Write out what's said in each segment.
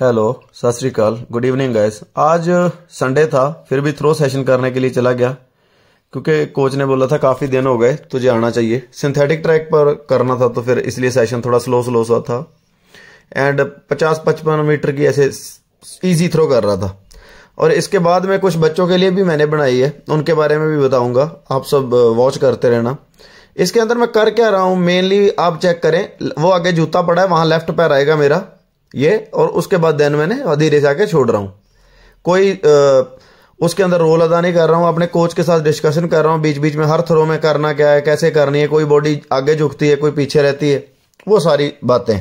hello सत श्रीकाल good evening guys आज संडे uh, था फिर भी थ्रो सेशन करने के लिए चला गया क्योंकि कोच ने बोला था काफ़ी दिन हो गए तुझे आना चाहिए सिंथेटिक ट्रैक पर करना था तो फिर इसलिए सेशन थोड़ा स्लो स्लो सा था एंड 50-55 मीटर की ऐसे इजी थ्रो कर रहा था और इसके बाद में कुछ बच्चों के लिए भी मैंने बनाई है उनके बारे में भी बताऊंगा आप सब वॉच uh, करते रहना इसके अंदर मैं कर क्या रहा हूँ मेनली आप चेक करें वो आगे जूता पड़ा है वहाँ लेफ्ट पैर आएगा मेरा ये और उसके बाद देन मैंने धीरे से आके छोड़ रहा हूँ कोई आ, उसके अंदर रोल अदा नहीं कर रहा हूँ अपने कोच के साथ डिस्कशन कर रहा हूँ बीच बीच में हर थ्रो में करना क्या है कैसे करनी है कोई बॉडी आगे झुकती है कोई पीछे रहती है वो सारी बातें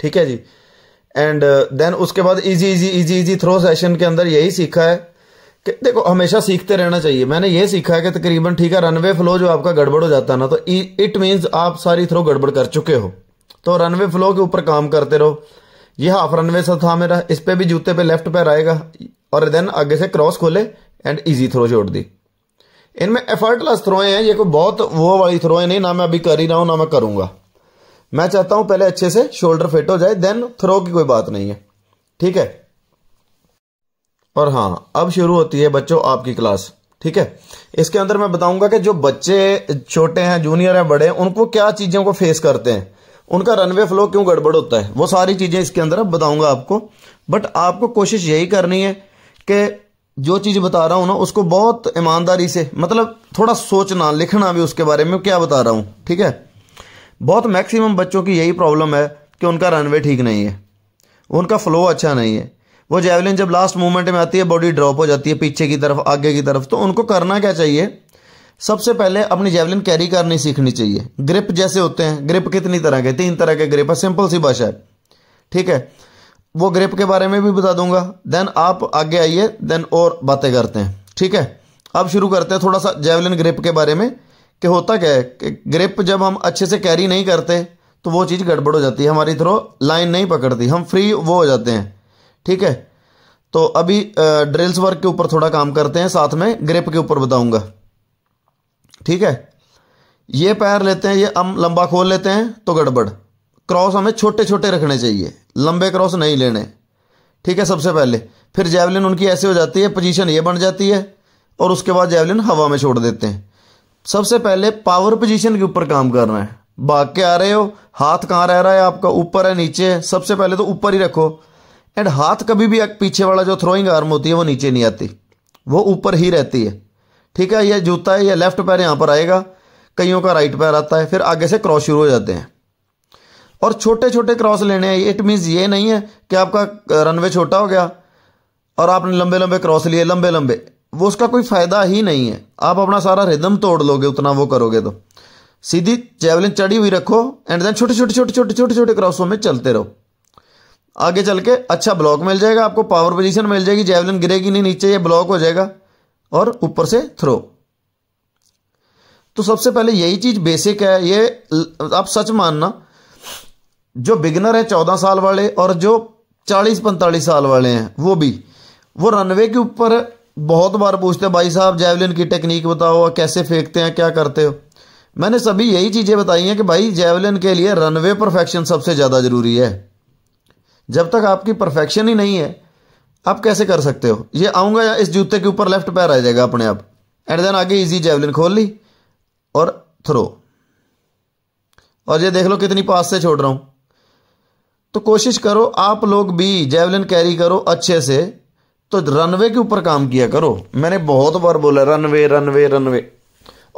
ठीक है जी एंड देन उसके बाद easy easy easy easy throw session के अंदर यही सीखा है कि देखो हमेशा सीखते रहना चाहिए मैंने ये सीखा है कि तकरीबन ठीक है रनवे फ्लो जो आपका गड़बड़ हो जाता है ना तो इट मीन्स आप सारी थ्रो गड़बड़ कर चुके हो तो रनवे फ्लो के ऊपर काम करते रहो ये हाफ रनवे सा था मेरा इस पर भी जूते पे लेफ्ट पैर आएगा और देन आगे से क्रॉस खोले एंड इजी थ्रो छोड़ दी इनमें एफर्टलेस थ्रोए हैं ये कोई बहुत वो वाली थ्रोए नहीं ना मैं अभी कर ही रहा हूं ना मैं करूंगा मैं चाहता हूं पहले अच्छे से शोल्डर फिट हो जाए देन थ्रो की कोई बात नहीं है ठीक है और हाँ अब शुरू होती है बच्चों आपकी क्लास ठीक है इसके अंदर मैं बताऊंगा कि जो बच्चे छोटे हैं जूनियर हैं बड़े हैं उनको क्या चीज़ों को फेस करते हैं उनका रनवे फ्लो क्यों गड़बड़ होता है वो सारी चीज़ें इसके अंदर अब बताऊंगा आपको बट आपको कोशिश यही करनी है कि जो चीज़ बता रहा हूँ ना उसको बहुत ईमानदारी से मतलब थोड़ा सोचना लिखना भी उसके बारे में क्या बता रहा हूँ ठीक है बहुत मैक्सिमम बच्चों की यही प्रॉब्लम है कि उनका रनवे ठीक नहीं है उनका फ्लो अच्छा नहीं है वो जेवलिन जब लास्ट मोमेंट में आती है बॉडी ड्रॉप हो जाती है पीछे की तरफ आगे की तरफ तो उनको करना क्या चाहिए सबसे पहले अपनी जेवलिन कैरी करनी सीखनी चाहिए ग्रिप जैसे होते हैं ग्रिप कितनी तरह के तीन तरह के ग्रिप है सिंपल सी भाषा है ठीक है वो ग्रिप के बारे में भी बता दूंगा देन आप आगे आइए देन और बातें करते हैं ठीक है अब शुरू करते हैं थोड़ा सा जेवलिन ग्रिप के बारे में कि होता क्या है कि ग्रिप जब हम अच्छे से कैरी नहीं करते तो वो चीज़ गड़बड़ हो जाती है हमारी थ्रो लाइन नहीं पकड़ती हम फ्री वो हो जाते हैं ठीक है तो अभी ड्रिल्स वर्क के ऊपर थोड़ा काम करते हैं साथ में ग्रिप के ऊपर बताऊंगा ठीक है ये पैर लेते हैं ये हम लंबा खोल लेते हैं तो गड़बड़ क्रॉस हमें छोटे छोटे रखने चाहिए लंबे क्रॉस नहीं लेने ठीक है सबसे पहले फिर जैवलिन उनकी ऐसे हो जाती है पोजीशन ये बन जाती है और उसके बाद जैवलिन हवा में छोड़ देते हैं सबसे पहले पावर पोजीशन के ऊपर काम करना है भाग के आ रहे हो हाथ कहाँ रह रहा है आपका ऊपर है नीचे है सबसे पहले तो ऊपर ही रखो एंड हाथ कभी भी पीछे वाला जो थ्रोइंग आर्म होती है वो नीचे नहीं आती वो ऊपर ही रहती है ठीक है यह जूता है यह लेफ़्ट पैर यहाँ पर आएगा कईयों का राइट पैर आता है फिर आगे से क्रॉस शुरू हो जाते हैं और छोटे छोटे क्रॉस लेने हैं इट मीन्स ये नहीं है कि आपका रनवे छोटा हो गया और आपने लंबे लंबे क्रॉस लिए लंबे लंबे वो उसका कोई फ़ायदा ही नहीं है आप अपना सारा रिदम तोड़ लोगे उतना वो करोगे तो सीधी जेवलिन चढ़ी हुई रखो एंड देन छोटे छोटे छोटे छोटे छोटे छोटे क्रॉसों में चलते रहो आगे चल के अच्छा ब्लॉक मिल जाएगा आपको पावर पोजीशन मिल जाएगी जेवलिन गिरेगी नहीं नीचे ये ब्लॉक हो जाएगा और ऊपर से थ्रो तो सबसे पहले यही चीज बेसिक है ये आप सच मानना जो बिगनर है चौदह साल वाले और जो चालीस पैंतालीस साल वाले हैं वो भी वो रनवे के ऊपर बहुत बार पूछते हैं भाई साहब जैवलिन की टेक्निक बताओ कैसे फेंकते हैं क्या करते हो मैंने सभी यही चीज़ें बताई हैं कि भाई जैवलिन के लिए रनवे परफेक्शन सबसे ज़्यादा ज़रूरी है जब तक आपकी परफेक्शन ही नहीं है आप कैसे कर सकते हो ये आऊंगा या इस जूते के ऊपर लेफ्ट पैर आ जाएगा अपने आप एंड देन आगे इजी जेवलिन खोल ली और थ्रो और ये देख लो कितनी पास से छोड़ रहा हूं तो कोशिश करो आप लोग भी जेवलिन कैरी करो अच्छे से तो रनवे के ऊपर काम किया करो मैंने बहुत बार बोला रनवे रनवे रनवे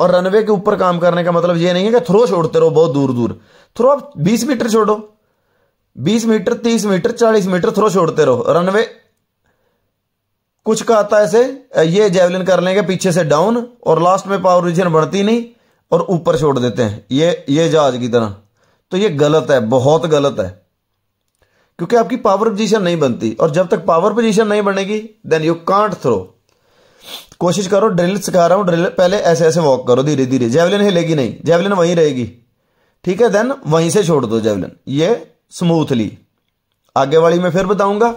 और रनवे के ऊपर काम करने का मतलब ये नहीं है कि थ्रो छोड़ते रहो बहुत दूर दूर थ्रो आप बीस मीटर छोड़ो बीस मीटर तीस मीटर चालीस मीटर थ्रो छोड़ते रहो रनवे कुछ का आता है ऐसे ये जेवलिन कर लेंगे पीछे से डाउन और लास्ट में पावर रिजन बढ़ती नहीं और ऊपर छोड़ देते हैं ये ये जहाज की तरह तो ये गलत है बहुत गलत है क्योंकि आपकी पावर पोजीशन नहीं बनती और जब तक पावर पोजीशन नहीं बनेगी देन यू कांट थ्रो कोशिश करो ड्रिल सिखा रहा हूं ड्रिल पहले ऐसे ऐसे वॉक करो धीरे धीरे जेवलिन हिलेगी नहीं जेवलिन वहीं रहेगी ठीक है देन वहीं से छोड़ दो जेवलिन ये स्मूथली आगे वाली मैं फिर बताऊंगा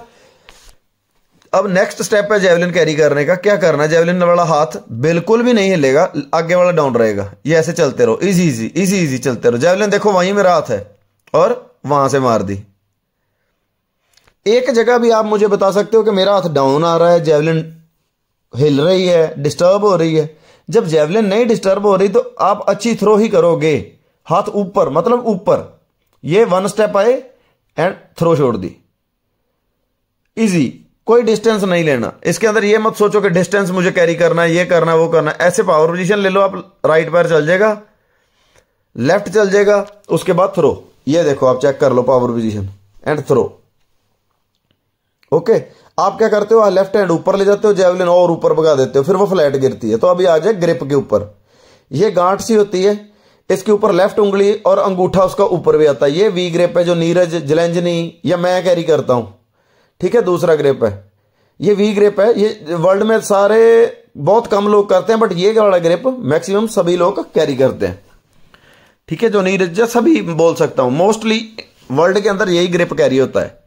अब नेक्स्ट स्टेप है जेवलिन कैरी करने का क्या करना है जेवलिन वाला हाथ बिल्कुल भी नहीं हिलेगा आगे वाला डाउन रहेगा ये ऐसे चलते रहो इजी इजी इजी इजी चलते रहो जेवलिन देखो वहीं मेरा हाथ है और वहां से मार दी एक जगह भी आप मुझे बता सकते हो कि मेरा हाथ डाउन आ रहा है जेवलिन हिल रही है डिस्टर्ब हो रही है जब जेवलिन नहीं डिस्टर्ब हो रही तो आप अच्छी थ्रो ही करोगे हाथ ऊपर मतलब ऊपर ये वन स्टेप आए एंड थ्रो छोड़ दी इजी कोई डिस्टेंस नहीं लेना इसके अंदर ये मत सोचो कि डिस्टेंस मुझे कैरी करना है ये करना वो करना ऐसे पावर पोजिशन ले लो आप राइट पैर चल जाएगा लेफ्ट चल जाएगा उसके बाद थ्रो ये देखो आप चेक कर लो power position and throw okay आप क्या करते हो लेफ्ट हैंड ऊपर ले जाते हो जेवलिन और ऊपर भगा देते हो फिर वो फ्लैट गिरती है तो अभी आ जाए ग्रिप के ऊपर ये गांठ सी होती है इसके ऊपर लेफ्ट उंगली और अंगूठा उसका ऊपर भी आता है ये वी ग्रिप है जो नीरज जलेंजनी या मैं कैरी करता हूं ठीक है दूसरा ग्रिप है ये वी ग्रिप है ये वर्ल्ड में सारे बहुत कम लोग करते हैं बट ये वाला ग्रिप मैक्सिमम सभी लोग कैरी करते हैं ठीक है जो नीरज सभी बोल सकता हूं मोस्टली वर्ल्ड के अंदर यही ग्रिप कैरी होता है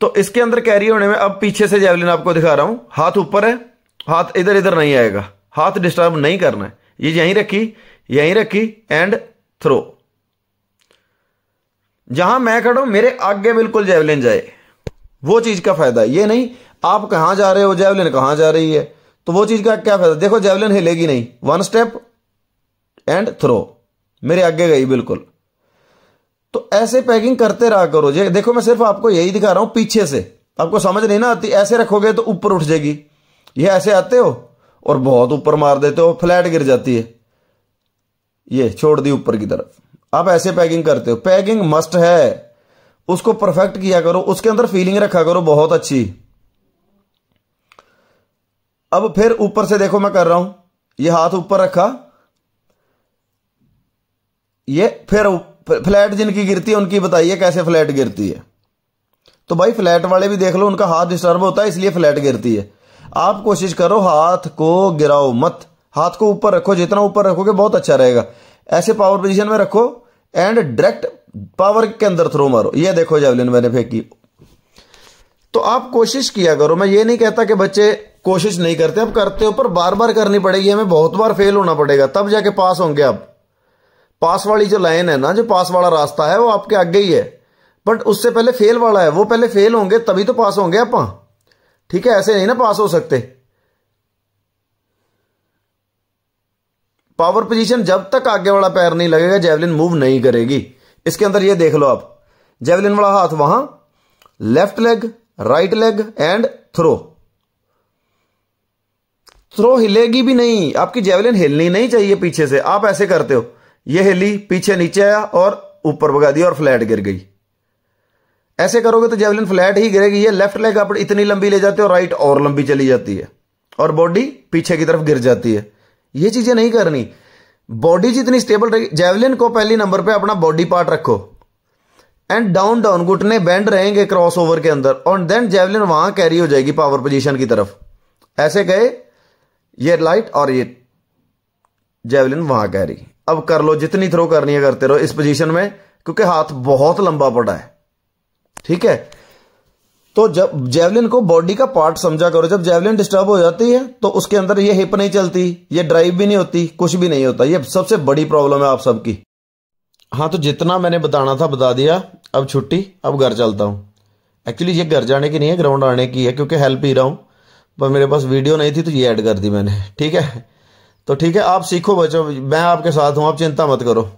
तो इसके अंदर कैरी होने में अब पीछे से जैवलिन आपको दिखा रहा हूं हाथ ऊपर है हाथ इधर इधर नहीं आएगा हाथ डिस्टर्ब नहीं करना है ये यहीं रखी यहीं रखी एंड थ्रो जहां मैं खड़ा हूं मेरे आगे बिल्कुल जैवलिन जाए वो चीज का फायदा ये नहीं आप कहां जा रहे हो जैवलिन कहां जा रही है तो वो चीज का क्या फायदा देखो जैवलिन हिलेगी नहीं वन स्टेप एंड थ्रो मेरे आगे गई बिल्कुल तो ऐसे पैकिंग करते रहा करो ये देखो मैं सिर्फ आपको यही दिखा रहा हूं पीछे से आपको समझ नहीं ना आती ऐसे रखोगे तो ऊपर उठ जाएगी ये ऐसे आते हो और बहुत ऊपर मार देते हो फ्लैट गिर जाती है ये छोड़ दी ऊपर की तरफ आप ऐसे पैकिंग करते हो पैकिंग मस्ट है उसको परफेक्ट किया करो उसके अंदर फीलिंग रखा करो बहुत अच्छी अब फिर ऊपर से देखो मैं कर रहा हूं ये हाथ ऊपर रखा ये फिर फ्लैट जिनकी गिरती है उनकी बताइए कैसे फ्लैट गिरती है तो भाई फ्लैट वाले भी देख लो उनका हाथ डिस्टर्ब होता है इसलिए फ्लैट गिरती है आप कोशिश करो हाथ को गिराओ मत हाथ को ऊपर रखो जितना ऊपर रखोगे बहुत अच्छा रहेगा ऐसे पावर पोजिशन में रखो एंड डायरेक्ट पावर के अंदर थ्रो मारो ये देखो जेवलिन मैंने फेंकी तो आप कोशिश किया करो मैं ये नहीं कहता कि बच्चे कोशिश नहीं करते अब करते हो पर बार बार करनी पड़ेगी हमें बहुत बार फेल होना पड़ेगा तब जाके पास होंगे आप पास वाली जो लाइन है ना जो पास वाला रास्ता है वो आपके आगे ही है बट उससे पहले फेल वाला है वो पहले फेल होंगे तभी तो पास होंगे आप ठीक है ऐसे नहीं ना पास हो सकते पावर पोजीशन जब तक आगे वाला पैर नहीं लगेगा जेवलिन मूव नहीं करेगी इसके अंदर ये देख लो आप जेवलिन वाला हाथ वहां left leg right leg and throw throw हिलेगी भी नहीं आपकी जेवलिन हिलनी नहीं चाहिए पीछे से आप ऐसे करते हो ये हिली पीछे नीचे आया और ऊपर भगा दिया और फ्लैट गिर गई ऐसे करोगे तो जेवलिन फ्लैट ही गिरेगी ये लेफ्ट लेग आप इतनी लंबी ले जाते हो राइट और लंबी चली जाती है और बॉडी पीछे की तरफ गिर जाती है ये चीजें नहीं करनी बॉडी जितनी स्टेबल रहेगी जेवलिन को पहली नंबर पे अपना बॉडी पार्ट रखो एंड डाउन डाउन घुटने बैंड रहेंगे क्रॉस ओवर के अंदर और देन जेवलिन वहां कैरी हो जाएगी पावर पोजिशन की तरफ ऐसे गए ये लाइट और ये जेवलिन वहां कैरी अब कर लो जितनी थ्रो करनी है करते रहो इस पोजिशन में क्योंकि हाथ बहुत लंबा पड़ा है ठीक है तो जब जेवलिन को बॉडी का पार्ट समझा करो जब जेवलिन डिस्टर्ब हो जाती है तो उसके अंदर ये हिप नहीं चलती ये ड्राइव भी नहीं होती कुछ भी नहीं होता ये सबसे बड़ी प्रॉब्लम है आप सबकी हाँ तो जितना मैंने बताना था बता दिया अब छुट्टी अब घर चलता हूँ एक्चुअली ये घर जाने की नहीं है ग्राउंड आने की है क्योंकि हेल्प ही रहा हूँ पर मेरे पास वीडियो नहीं थी तो ये ऐड कर दी मैंने ठीक है तो ठीक है आप सीखो बच्चों मैं आपके साथ हूँ आप चिंता मत करो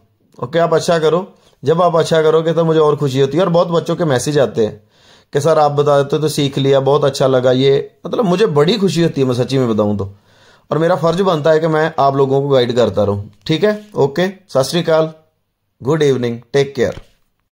ओके आप अच्छा करो जब आप अच्छा करोगे तो मुझे और खुशी होती है और बहुत बच्चों के मैसेज आते हैं कि सर आप बता देते तो सीख लिया बहुत अच्छा लगा ये मतलब मुझे बड़ी खुशी होती है मैं सच्ची में बताऊँ तो और मेरा फर्ज बनता है कि मैं आप लोगों को गाइड करता रहूं ठीक है ओके सत श्रीकाल गुड इवनिंग टेक केयर